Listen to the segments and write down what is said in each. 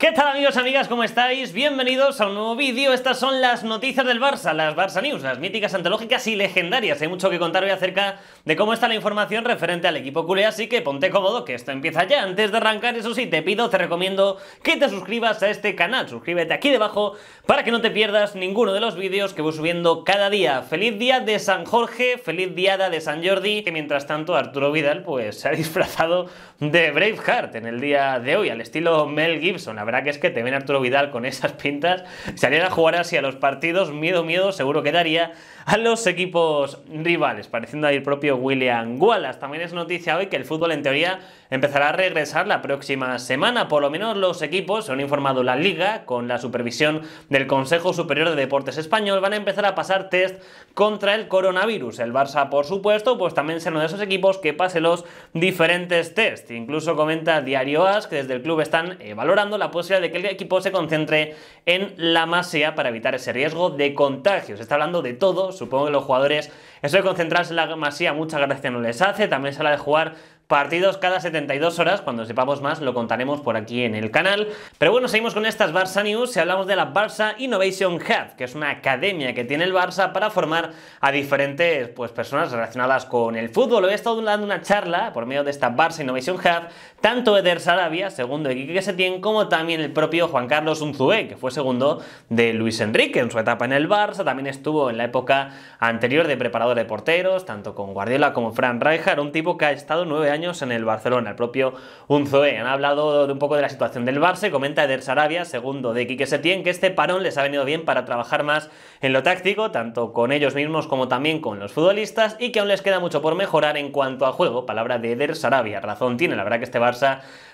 ¿Qué tal amigos, amigas? ¿Cómo estáis? Bienvenidos a un nuevo vídeo. Estas son las noticias del Barça, las Barça News, las míticas, antológicas y legendarias. Hay mucho que contar hoy acerca de cómo está la información referente al equipo culé, así que ponte cómodo que esto empieza ya. Antes de arrancar, eso sí, te pido, te recomiendo que te suscribas a este canal. Suscríbete aquí debajo para que no te pierdas ninguno de los vídeos que voy subiendo cada día. Feliz día de San Jorge, feliz diada de San Jordi, que mientras tanto Arturo Vidal pues se ha disfrazado de Braveheart en el día de hoy, al estilo Mel Gibson verdad que es que te ven Arturo Vidal con esas pintas. saliera a jugar así a los partidos, miedo, miedo, seguro que daría a los equipos rivales, pareciendo ahí el propio William Wallace. También es noticia hoy que el fútbol en teoría empezará a regresar la próxima semana, por lo menos los equipos, se han informado la liga, con la supervisión del Consejo Superior de Deportes Español, van a empezar a pasar test contra el coronavirus. El Barça, por supuesto, pues también será uno de esos equipos que pase los diferentes test. Incluso comenta diario AS que desde el club están eh, valorando la posibilidad posibilidad de que el equipo se concentre en la masía para evitar ese riesgo de contagios. Está hablando de todo, supongo que los jugadores, eso de concentrarse en la masía, mucha gracia no les hace, también se habla de jugar partidos cada 72 horas, cuando sepamos más lo contaremos por aquí en el canal. Pero bueno, seguimos con estas Barça News y hablamos de la Barça Innovation Hub, que es una academia que tiene el Barça para formar a diferentes pues, personas relacionadas con el fútbol. He estado dando una charla por medio de esta Barça Innovation Hub tanto Eder Sarabia, segundo de Quique Setién, como también el propio Juan Carlos Unzué, que fue segundo de Luis Enrique en su etapa en el Barça, también estuvo en la época anterior de preparador de porteros, tanto con Guardiola como Fran Rijkaard, un tipo que ha estado nueve años en el Barcelona, el propio Unzué. Han hablado de un poco de la situación del Barça, comenta Eder Sarabia, segundo de Quique Setién, que este parón les ha venido bien para trabajar más en lo táctico, tanto con ellos mismos como también con los futbolistas, y que aún les queda mucho por mejorar en cuanto a juego, palabra de Eder Sarabia. Razón tiene, la verdad que este Barça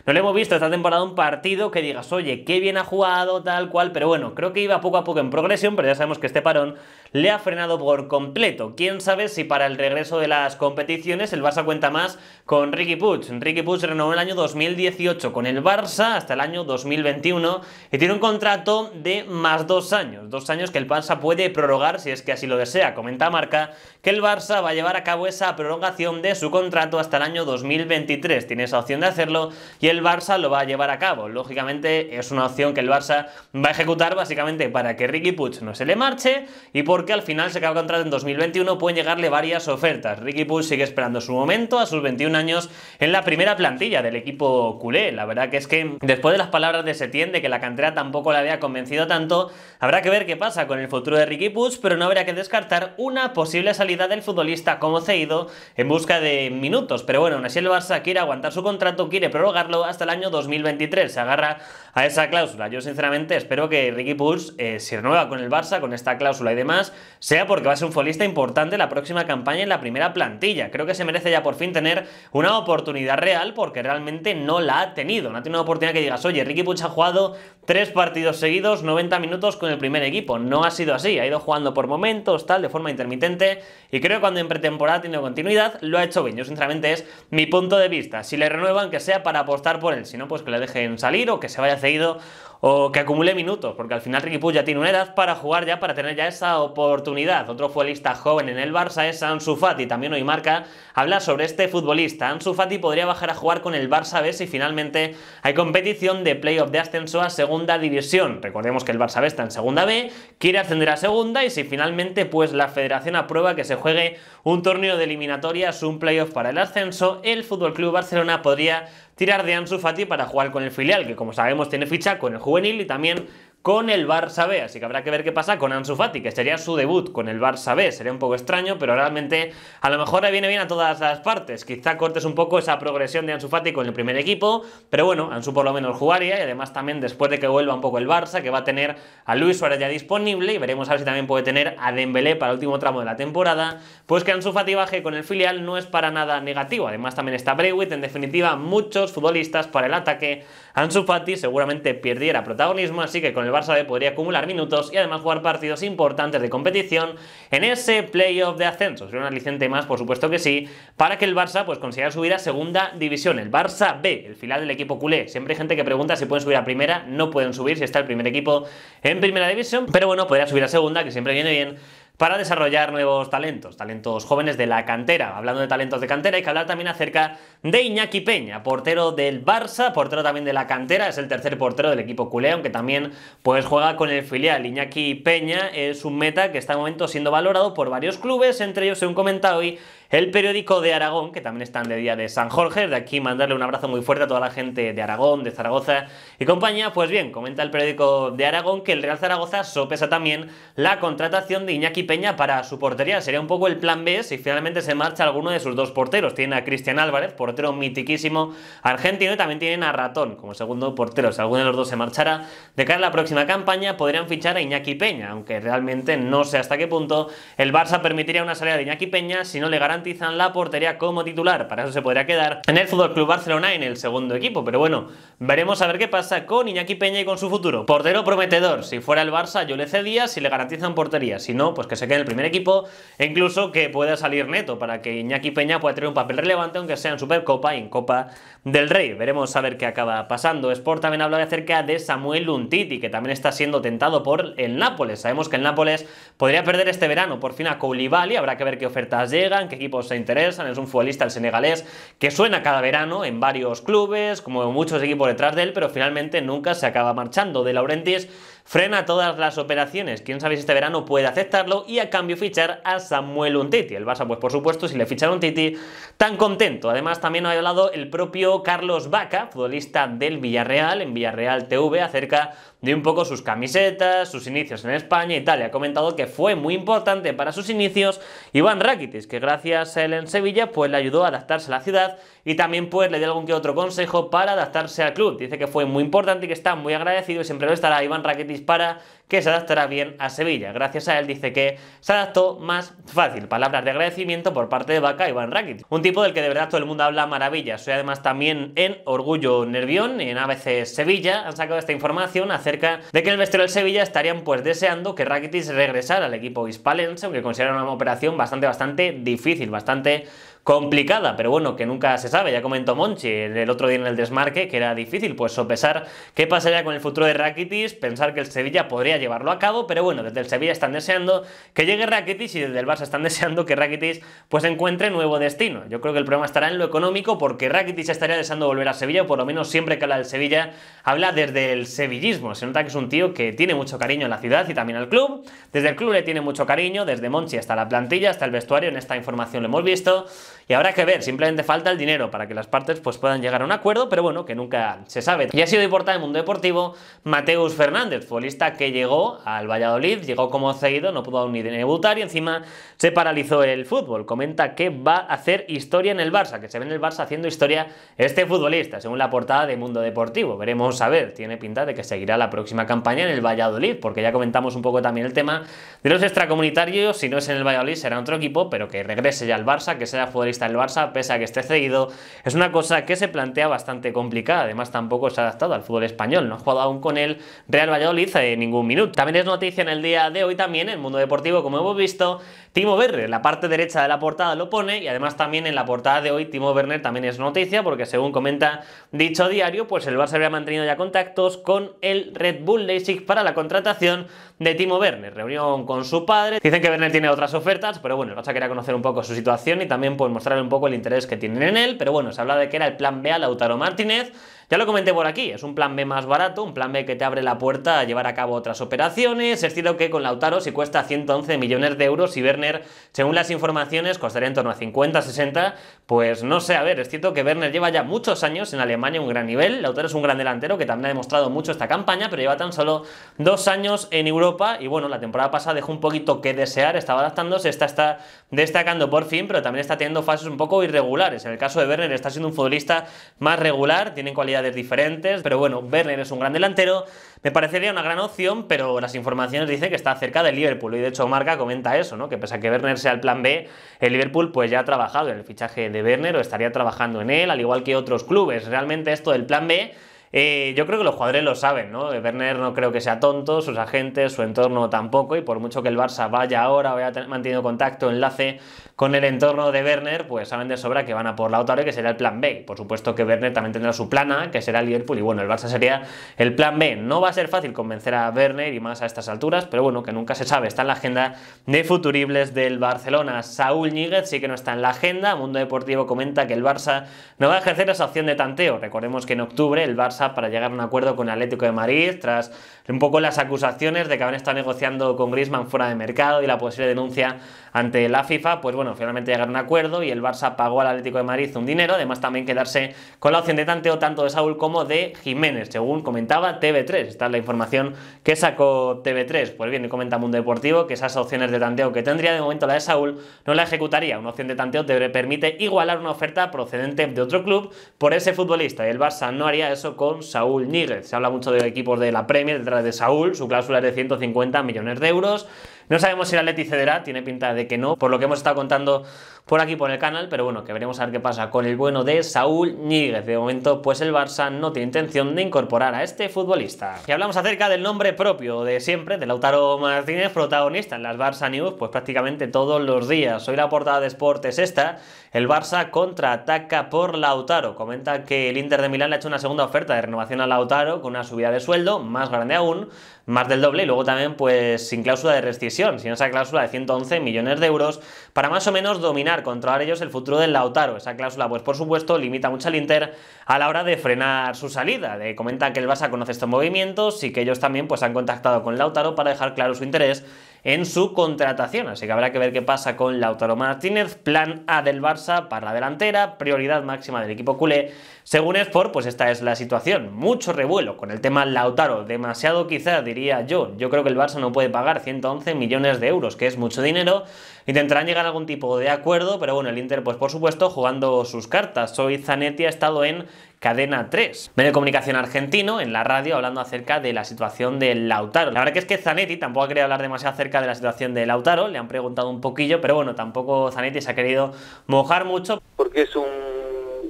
no le hemos visto esta temporada un partido que digas, oye, qué bien ha jugado, tal cual, pero bueno, creo que iba poco a poco en progresión, pero ya sabemos que este parón le ha frenado por completo. Quién sabe si para el regreso de las competiciones el Barça cuenta más con Ricky Puig. Ricky Puig renovó el año 2018 con el Barça hasta el año 2021 y tiene un contrato de más dos años, dos años que el Barça puede prorrogar si es que así lo desea. Comenta Marca que el Barça va a llevar a cabo esa prorrogación de su contrato hasta el año 2023. Tiene esa opción de hacerlo y el Barça lo va a llevar a cabo. Lógicamente es una opción que el Barça va a ejecutar básicamente para que Ricky Puig no se le marche y por porque al final se acaba el contrato en 2021, pueden llegarle varias ofertas. Ricky Puig sigue esperando su momento a sus 21 años en la primera plantilla del equipo culé. La verdad que es que después de las palabras de Setién de que la cantera tampoco la había convencido tanto, habrá que ver qué pasa con el futuro de Ricky Puig, pero no habrá que descartar una posible salida del futbolista como cedido en busca de minutos. Pero bueno, aún así el Barça quiere aguantar su contrato, quiere prorrogarlo hasta el año 2023. Se agarra a esa cláusula. Yo sinceramente espero que Ricky Puig eh, se renueva con el Barça, con esta cláusula y demás, sea porque va a ser un futbolista importante la próxima campaña en la primera plantilla. Creo que se merece ya por fin tener una oportunidad real porque realmente no la ha tenido. No ha tenido una oportunidad que digas, oye, Ricky Puch ha jugado tres partidos seguidos, 90 minutos con el primer equipo. No ha sido así, ha ido jugando por momentos, tal, de forma intermitente y creo que cuando en pretemporada ha tenido continuidad, lo ha hecho bien. Yo sinceramente es mi punto de vista. Si le renuevan, que sea para apostar por él, si no, pues que le dejen salir o que se vaya cedido o que acumule minutos, porque al final Ricky Puig ya tiene una edad para jugar ya, para tener ya esa oportunidad. Otro futbolista joven en el Barça es Ansu Fati, también hoy Marca habla sobre este futbolista. Ansu Fati podría bajar a jugar con el Barça B si finalmente hay competición de playoff de ascenso a segunda división. Recordemos que el Barça B está en segunda B, quiere ascender a segunda y si finalmente pues la federación aprueba que se juegue un torneo de eliminatorias, un playoff para el ascenso, el Fútbol Club Barcelona podría tirar de Ansu Fati para jugar con el filial, que como sabemos tiene ficha con el juvenil y también con el Barça B, así que habrá que ver qué pasa con Ansu Fati, que sería su debut con el Barça B, sería un poco extraño, pero realmente a lo mejor le viene bien a todas las partes, quizá cortes un poco esa progresión de Ansu Fati con el primer equipo, pero bueno, Ansu por lo menos jugaría y además también después de que vuelva un poco el Barça, que va a tener a Luis Suárez ya disponible y veremos a ver si también puede tener a Dembélé para el último tramo de la temporada, pues que Ansu Fati baje con el filial no es para nada negativo, además también está Brewitt, en definitiva muchos futbolistas para el ataque, Ansu Fati seguramente perdiera protagonismo, así que con el Barça B podría acumular minutos y además jugar partidos importantes de competición en ese playoff de ascenso. Sería una aliciente más, por supuesto que sí, para que el Barça pues consiga subir a segunda división. El Barça B, el final del equipo culé. Siempre hay gente que pregunta si pueden subir a primera. No pueden subir si está el primer equipo en primera división, pero bueno, podría subir a segunda, que siempre viene bien para desarrollar nuevos talentos, talentos jóvenes de la cantera. Hablando de talentos de cantera, hay que hablar también acerca de Iñaki Peña, portero del Barça, portero también de la cantera, es el tercer portero del equipo culé, aunque también pues juega con el filial. Iñaki Peña es un meta que está en momento siendo valorado por varios clubes, entre ellos según un comentado y el periódico de Aragón, que también están de día de San Jorge. De aquí mandarle un abrazo muy fuerte a toda la gente de Aragón, de Zaragoza y compañía. Pues bien, comenta el periódico de Aragón que el Real Zaragoza sopesa también la contratación de Iñaki Peña para su portería. Sería un poco el plan B si finalmente se marcha alguno de sus dos porteros. Tiene a Cristian Álvarez, portero mitiquísimo argentino, y también tienen a Ratón como segundo portero. Si alguno de los dos se marchara de cara a la próxima campaña, podrían fichar a Iñaki Peña, aunque realmente no sé hasta qué punto el Barça permitiría una salida de Iñaki Peña si no le garantizan la portería como titular. Para eso se podría quedar en el Fútbol Club Barcelona en el segundo equipo. Pero bueno, veremos a ver qué pasa con Iñaki Peña y con su futuro. Portero prometedor. Si fuera el Barça, yo le cedía si le garantizan portería. Si no, pues que se quede en el primer equipo e incluso que pueda salir neto para que Iñaki Peña pueda tener un papel relevante, aunque sea en Supercopa y en Copa del Rey. Veremos a ver qué acaba pasando. Sport también habla acerca de Samuel Luntiti, que también está siendo tentado por el Nápoles. Sabemos que el Nápoles podría perder este verano por fin a Koulibaly. Habrá que ver qué ofertas llegan, qué equipos se interesan, es un futbolista el senegalés que suena cada verano en varios clubes, como muchos equipos detrás de él, pero finalmente nunca se acaba marchando. De Laurentiis frena todas las operaciones, quién sabe si este verano puede aceptarlo y a cambio fichar a Samuel Untiti. El Barça, pues por supuesto, si le un Untiti, tan contento. Además, también ha hablado el propio Carlos Vaca, futbolista del Villarreal, en Villarreal TV, acerca de un poco sus camisetas, sus inicios en España y tal. ha comentado que fue muy importante para sus inicios Iván Rakitic, que gracias a él en Sevilla pues le ayudó a adaptarse a la ciudad y también pues le dio algún que otro consejo para adaptarse al club. Dice que fue muy importante y que está muy agradecido y siempre lo estará Iván Rakitic para que se adaptará bien a Sevilla. Gracias a él dice que se adaptó más fácil. Palabras de agradecimiento por parte de Vaca Iván Van Un tipo del que de verdad todo el mundo habla maravillas. Soy además también en Orgullo Nervión, en ABC Sevilla, han sacado esta información acerca de que el vestuario del Sevilla estarían pues deseando que Rakitic regresara al equipo hispalense, aunque consideran una operación bastante, bastante difícil, bastante complicada, pero bueno, que nunca se sabe. Ya comentó Monchi el otro día en el desmarque que era difícil pues sopesar qué pasaría con el futuro de Rakitic, pensar que el Sevilla podría llevarlo a cabo, pero bueno, desde el Sevilla están deseando que llegue Rakitic y desde el Barça están deseando que Rakitic pues encuentre nuevo destino. Yo creo que el problema estará en lo económico porque Rakitic estaría deseando volver a Sevilla, por lo menos siempre que habla del Sevilla habla desde el sevillismo. Se nota que es un tío que tiene mucho cariño a la ciudad y también al club. Desde el club le tiene mucho cariño, desde Monchi hasta la plantilla, hasta el vestuario, en esta información lo hemos visto. Y habrá que ver, simplemente falta el dinero para que las partes pues, puedan llegar a un acuerdo, pero bueno, que nunca se sabe. Y ha sido portada el mundo deportivo Mateus Fernández, futbolista que llegó al Valladolid, llegó como cedido, no pudo ni debutar y encima se paralizó el fútbol. Comenta que va a hacer historia en el Barça, que se ve en el Barça haciendo historia este futbolista, según la portada de Mundo Deportivo. Veremos a ver, tiene pinta de que seguirá la próxima campaña en el Valladolid, porque ya comentamos un poco también el tema de los extracomunitarios, si no es en el Valladolid será otro equipo, pero que regrese ya al Barça, que sea futbolista el del Barça, pese a que esté cedido, es una cosa que se plantea bastante complicada. Además, tampoco se ha adaptado al fútbol español. No ha jugado aún con el Real Valladolid en ningún minuto. También es noticia en el día de hoy también, en el mundo deportivo, como hemos visto, Timo Werner, la parte derecha de la portada lo pone y además también en la portada de hoy Timo Werner también es noticia porque según comenta dicho diario, pues el se había mantenido ya contactos con el Red Bull Leipzig para la contratación de Timo Werner, reunión con su padre. Dicen que Werner tiene otras ofertas, pero bueno, el Barça quería conocer un poco su situación y también pues mostrarle un poco el interés que tienen en él, pero bueno, se habla de que era el plan B a Lautaro Martínez ya lo comenté por aquí, es un plan B más barato, un plan B que te abre la puerta a llevar a cabo otras operaciones. Es cierto que con Lautaro si cuesta 111 millones de euros y Werner, según las informaciones, costaría en torno a 50, 60, pues no sé, a ver, es cierto que Werner lleva ya muchos años en Alemania, un gran nivel. Lautaro es un gran delantero que también ha demostrado mucho esta campaña, pero lleva tan solo dos años en Europa y bueno, la temporada pasada dejó un poquito que desear, estaba adaptándose, está está destacando por fin, pero también está teniendo fases un poco irregulares. En el caso de Werner está siendo un futbolista más regular, tiene cualidad de diferentes, pero bueno, Werner es un gran delantero, me parecería una gran opción, pero las informaciones dicen que está cerca del Liverpool, y de hecho Marca comenta eso, ¿no? que pese a que Werner sea el plan B, el Liverpool pues ya ha trabajado en el fichaje de Werner o estaría trabajando en él, al igual que otros clubes. Realmente esto del plan B eh, yo creo que los jugadores lo saben, ¿no? Werner no creo que sea tonto, sus agentes, su entorno tampoco, y por mucho que el Barça vaya ahora vaya manteniendo contacto, enlace con el entorno de Werner, pues saben de sobra que van a por la otra y que será el plan B. Por supuesto que Werner también tendrá su plan A, que será el Liverpool, y bueno, el Barça sería el plan B. No va a ser fácil convencer a Werner y más a estas alturas, pero bueno, que nunca se sabe. Está en la agenda de futuribles del Barcelona. Saúl Níguez sí que no está en la agenda. Mundo Deportivo comenta que el Barça no va a ejercer esa opción de tanteo. Recordemos que en octubre el Barça para llegar a un acuerdo con el Atlético de Madrid, tras un poco las acusaciones de que habían estado negociando con Griezmann fuera de mercado y la posible denuncia ante la FIFA, pues bueno, finalmente llegaron a un acuerdo y el Barça pagó al Atlético de Madrid un dinero, además también quedarse con la opción de tanteo tanto de Saúl como de Jiménez, según comentaba TV3. Esta es la información que sacó TV3. Pues bien, y comenta Mundo Deportivo que esas opciones de tanteo que tendría de momento la de Saúl no la ejecutaría. Una opción de tanteo te permite igualar una oferta procedente de otro club por ese futbolista y el Barça no haría eso con Saúl Níguez. Se habla mucho de equipos de la Premier detrás de Saúl, su cláusula es de 150 millones de euros. No sabemos si la Leti cederá, tiene pinta de que no, por lo que hemos estado contando por aquí por el canal, pero bueno, que veremos a ver qué pasa con el bueno de Saúl Níguez. De momento, pues el Barça no tiene intención de incorporar a este futbolista. Y hablamos acerca del nombre propio de siempre, de Lautaro Martínez, protagonista en las Barça News, pues prácticamente todos los días. Hoy la portada de Sport es esta, el Barça contraataca por Lautaro. Comenta que el Inter de Milán le ha hecho una segunda oferta de renovación a Lautaro con una subida de sueldo, más grande aún, más del doble, y luego también pues sin cláusula de rescisión, sin esa cláusula de 111 millones de euros, para más o menos dominar controlar ellos el futuro del Lautaro. Esa cláusula, pues por supuesto, limita mucho al Inter a la hora de frenar su salida. de comenta que el Barça conoce estos movimientos y que ellos también pues, han contactado con Lautaro para dejar claro su interés en su contratación. Así que habrá que ver qué pasa con Lautaro Martínez. Plan A del Barça para la delantera, prioridad máxima del equipo culé según Sport, pues esta es la situación. Mucho revuelo con el tema Lautaro. Demasiado quizá, diría yo. Yo creo que el Barça no puede pagar 111 millones de euros, que es mucho dinero. Intentarán llegar a algún tipo de acuerdo, pero bueno, el Inter, pues por supuesto, jugando sus cartas. Soy Zanetti ha estado en Cadena 3. Medio comunicación argentino, en la radio, hablando acerca de la situación de Lautaro. La verdad que es que Zanetti tampoco ha querido hablar demasiado acerca de la situación de Lautaro, le han preguntado un poquillo, pero bueno, tampoco Zanetti se ha querido mojar mucho. Porque es un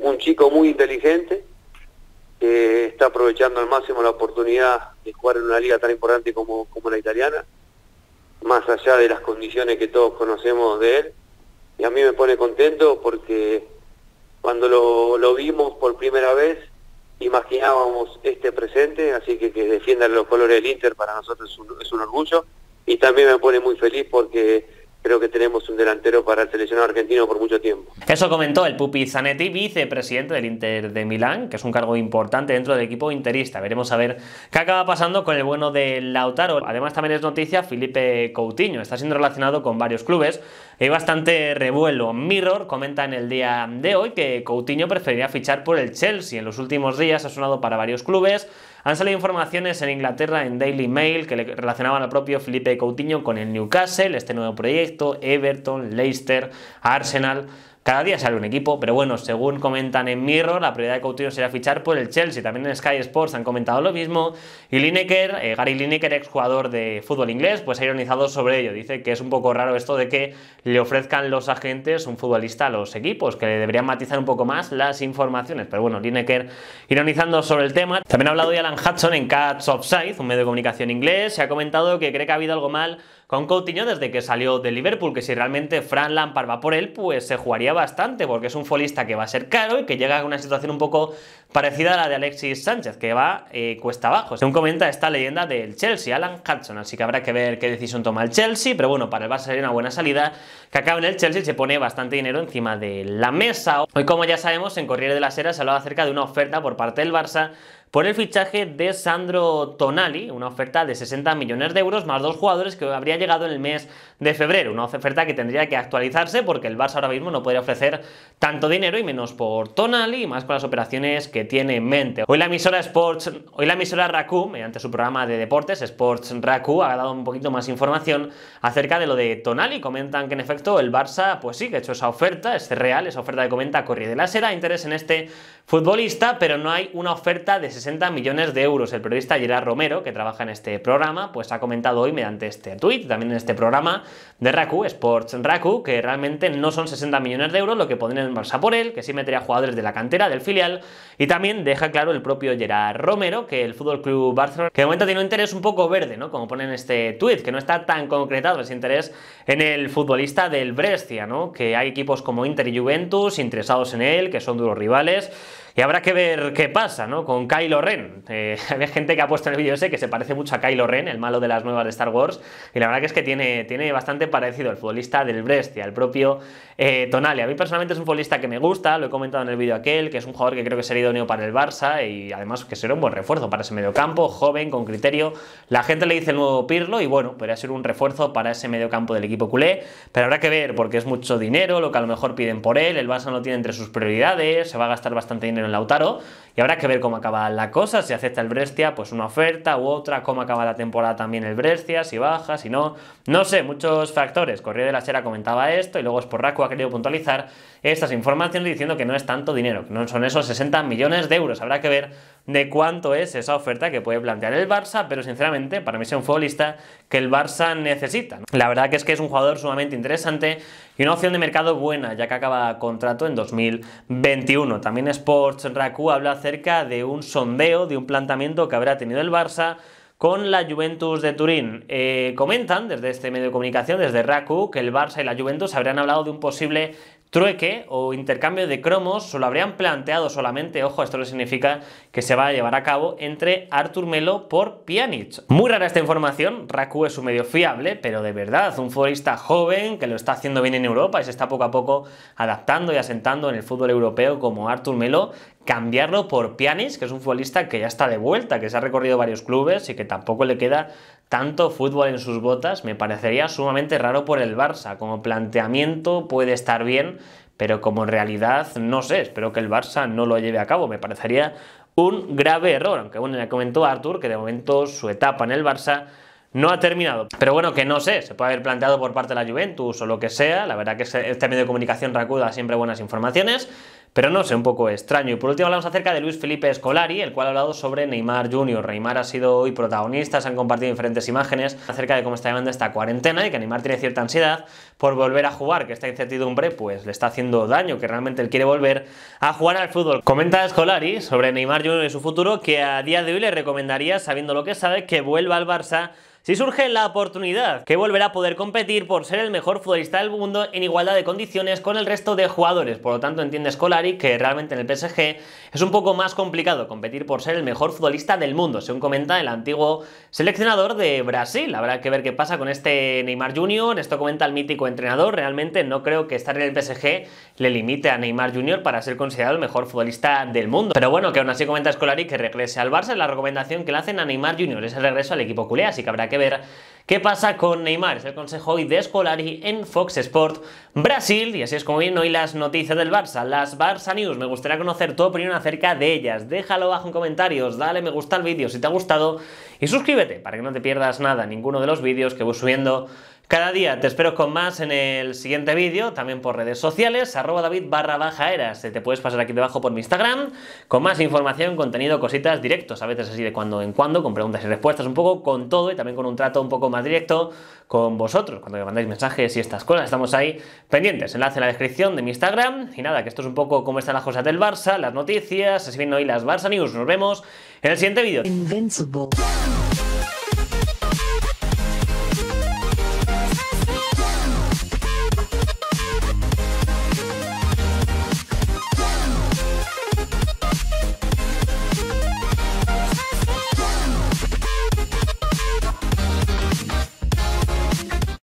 un chico muy inteligente que está aprovechando al máximo la oportunidad de jugar en una liga tan importante como, como la italiana, más allá de las condiciones que todos conocemos de él. Y a mí me pone contento porque cuando lo, vimos por primera vez imaginábamos este presente, así que que defiendan los colores del Inter para nosotros es un, es un orgullo. Y también me pone muy feliz porque creo que tenemos un delantero para el seleccionado argentino por mucho tiempo. Eso comentó el Pupi Zanetti, vicepresidente del Inter de Milán, que es un cargo importante dentro del equipo interista. Veremos a ver qué acaba pasando con el bueno de Lautaro. Además también es noticia Felipe Coutinho, está siendo relacionado con varios clubes. Hay bastante revuelo. Mirror comenta en el día de hoy que Coutinho preferiría fichar por el Chelsea. En los últimos días ha sonado para varios clubes. Han salido informaciones en Inglaterra en Daily Mail que le relacionaban al propio Felipe Coutinho con el Newcastle, este nuevo proyecto, Everton, Leicester, Arsenal. Cada día sale un equipo, pero bueno, según comentan en Mirror, la prioridad de Coutinho será fichar por el Chelsea. También en Sky Sports han comentado lo mismo. Y Lineker, eh, Gary Lineker, exjugador de fútbol inglés, pues ha ironizado sobre ello. Dice que es un poco raro esto de que le ofrezcan los agentes un futbolista a los equipos, que le deberían matizar un poco más las informaciones. Pero bueno, Lineker ironizando sobre el tema. También ha hablado de Alan Hudson en Cats Offside, un medio de comunicación inglés. Se ha comentado que cree que ha habido algo mal con Coutinho desde que salió de Liverpool, que si realmente Fran Lampard va por él, pues se jugaría bastante, porque es un folista que va a ser caro y que llega a una situación un poco parecida a la de Alexis Sánchez, que va eh, cuesta abajo. Según comenta esta leyenda del Chelsea, Alan Hudson, así que habrá que ver qué decisión toma el Chelsea, pero bueno, para el Barça sería una buena salida, que acaba en el Chelsea y se pone bastante dinero encima de la mesa. Hoy, como ya sabemos, en Corriere de las Heras se hablaba acerca de una oferta por parte del Barça por el fichaje de Sandro Tonali, una oferta de 60 millones de euros más dos jugadores que habría llegado en el mes de febrero, una oferta que tendría que actualizarse porque el Barça ahora mismo no podría ofrecer tanto dinero y menos por Tonali y más con las operaciones que tiene en mente. Hoy la emisora Sports, hoy la emisora Raku, mediante su programa de deportes Sports Raku, ha dado un poquito más información acerca de lo de Tonali, comentan que en efecto el Barça pues sí que ha hecho esa oferta, es real, esa oferta de comenta Corri de la Sera, interés en este futbolista, pero no hay una oferta de 60 millones de euros. El periodista Gerard Romero, que trabaja en este programa, pues ha comentado hoy mediante este tuit, también en este programa de Raku, Sports Raku, que realmente no son 60 millones de euros lo que podrían Barça por él, que sí metería jugadores de la cantera, del filial, y también deja claro el propio Gerard Romero que el Fútbol Club Barcelona, que de momento tiene un interés un poco verde, ¿no? Como pone en este tuit, que no está tan concretado ese interés en el futbolista del Brescia, ¿no? Que hay equipos como Inter y Juventus interesados en él, que son duros rivales y habrá que ver qué pasa, ¿no? Con Kylo Ren. Eh, hay gente que ha puesto en el vídeo ese que se parece mucho a Kylo Ren, el malo de las nuevas de Star Wars, y la verdad que es que tiene, tiene bastante parecido al futbolista del y el propio eh, Tonali. A mí personalmente es un futbolista que me gusta, lo he comentado en el vídeo aquel, que es un jugador que creo que sería idóneo para el Barça y además que será un buen refuerzo para ese mediocampo, joven, con criterio. La gente le dice el nuevo Pirlo y bueno, podría ser un refuerzo para ese mediocampo del equipo culé, pero habrá que ver porque es mucho dinero, lo que a lo mejor piden por él, el Barça no tiene entre sus prioridades, se va a gastar bastante dinero en Lautaro. Y habrá que ver cómo acaba la cosa, si acepta el Brestia pues una oferta u otra, cómo acaba la temporada también el Brescia, si baja, si no, no sé, muchos factores. corriere de la Sera comentaba esto y luego Sporraco ha querido puntualizar estas informaciones diciendo que no es tanto dinero, que no son esos 60 millones de euros. Habrá que ver de cuánto es esa oferta que puede plantear el Barça, pero sinceramente, para mí es un futbolista que el Barça necesita. La verdad que es que es un jugador sumamente interesante y una opción de mercado buena, ya que acaba contrato en 2021. También Sports Raku habla acerca de un sondeo, de un planteamiento que habrá tenido el Barça con la Juventus de Turín. Eh, comentan desde este medio de comunicación, desde Raku, que el Barça y la Juventus habrían hablado de un posible trueque o intercambio de cromos se lo habrían planteado solamente, ojo, esto no significa que se va a llevar a cabo entre Artur Melo por Pjanic. Muy rara esta información, Raku es un medio fiable, pero de verdad, un futbolista joven que lo está haciendo bien en Europa y se está poco a poco adaptando y asentando en el fútbol europeo como Artur Melo, cambiarlo por Pianis, que es un futbolista que ya está de vuelta, que se ha recorrido varios clubes y que tampoco le queda tanto fútbol en sus botas, me parecería sumamente raro por el Barça. Como planteamiento puede estar bien, pero como realidad no sé, espero que el Barça no lo lleve a cabo, me parecería un grave error, aunque bueno, ya comentó Arthur que de momento su etapa en el Barça no ha terminado. Pero bueno, que no sé, se puede haber planteado por parte de la Juventus o lo que sea. La verdad que este medio de comunicación recuda siempre buenas informaciones pero no sé, un poco extraño. Y por último hablamos acerca de Luis Felipe Escolari, el cual ha hablado sobre Neymar Jr. Neymar ha sido hoy protagonista, se han compartido diferentes imágenes acerca de cómo está llevando esta cuarentena y que Neymar tiene cierta ansiedad por volver a jugar, que esta incertidumbre pues le está haciendo daño, que realmente él quiere volver a jugar al fútbol. Comenta Escolari sobre Neymar Jr. y su futuro que a día de hoy le recomendaría, sabiendo lo que sabe, que vuelva al Barça si surge la oportunidad, que volverá a poder competir por ser el mejor futbolista del mundo en igualdad de condiciones con el resto de jugadores. Por lo tanto, entiende Scolari que realmente en el PSG es un poco más complicado competir por ser el mejor futbolista del mundo, según comenta el antiguo seleccionador de Brasil. Habrá que ver qué pasa con este Neymar Jr., esto comenta el mítico entrenador. Realmente no creo que estar en el PSG le limite a Neymar Jr. para ser considerado el mejor futbolista del mundo. Pero bueno, que aún así comenta Scolari que regrese al Barça, la recomendación que le hacen a Neymar Jr. es el regreso al equipo culé, así que habrá que ver qué pasa con Neymar. Es el consejo hoy de Escolari en Fox Sport Brasil. Y así es como vienen hoy las noticias del Barça, las Barça News. Me gustaría conocer tu opinión acerca de ellas. Déjalo abajo en comentarios, dale me gusta al vídeo si te ha gustado y suscríbete para que no te pierdas nada, ninguno de los vídeos que voy subiendo cada día te espero con más en el siguiente vídeo, también por redes sociales, arroba david barra baja eras. Te puedes pasar aquí debajo por mi Instagram, con más información, contenido, cositas, directos, a veces así de cuando en cuando, con preguntas y respuestas un poco, con todo y también con un trato un poco más directo con vosotros, cuando me mandáis mensajes y estas cosas, estamos ahí pendientes. Enlace en la descripción de mi Instagram. Y nada, que esto es un poco cómo están las cosas del Barça, las noticias, así vienen hoy las Barça News. Nos vemos en el siguiente vídeo.